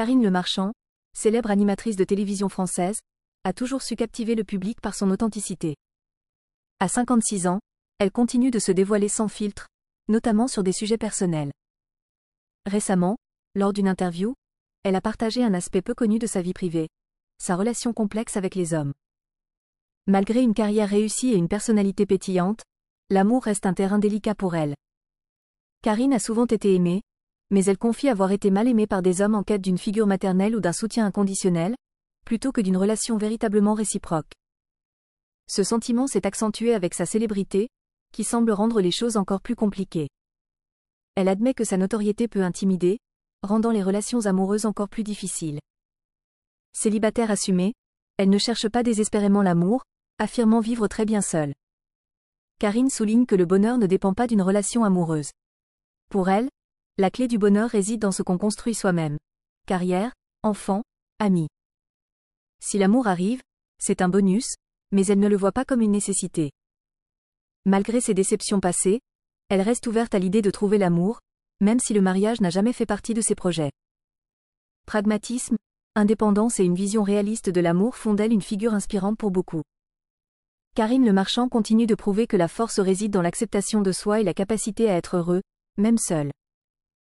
Karine Le Marchand, célèbre animatrice de télévision française, a toujours su captiver le public par son authenticité. À 56 ans, elle continue de se dévoiler sans filtre, notamment sur des sujets personnels. Récemment, lors d'une interview, elle a partagé un aspect peu connu de sa vie privée, sa relation complexe avec les hommes. Malgré une carrière réussie et une personnalité pétillante, l'amour reste un terrain délicat pour elle. Karine a souvent été aimée, mais elle confie avoir été mal aimée par des hommes en quête d'une figure maternelle ou d'un soutien inconditionnel, plutôt que d'une relation véritablement réciproque. Ce sentiment s'est accentué avec sa célébrité, qui semble rendre les choses encore plus compliquées. Elle admet que sa notoriété peut intimider, rendant les relations amoureuses encore plus difficiles. Célibataire assumée, elle ne cherche pas désespérément l'amour, affirmant vivre très bien seule. Karine souligne que le bonheur ne dépend pas d'une relation amoureuse. Pour elle, la clé du bonheur réside dans ce qu'on construit soi-même. Carrière, enfant, amis. Si l'amour arrive, c'est un bonus, mais elle ne le voit pas comme une nécessité. Malgré ses déceptions passées, elle reste ouverte à l'idée de trouver l'amour, même si le mariage n'a jamais fait partie de ses projets. Pragmatisme, indépendance et une vision réaliste de l'amour font d'elle une figure inspirante pour beaucoup. Karine Le Marchand continue de prouver que la force réside dans l'acceptation de soi et la capacité à être heureux, même seul.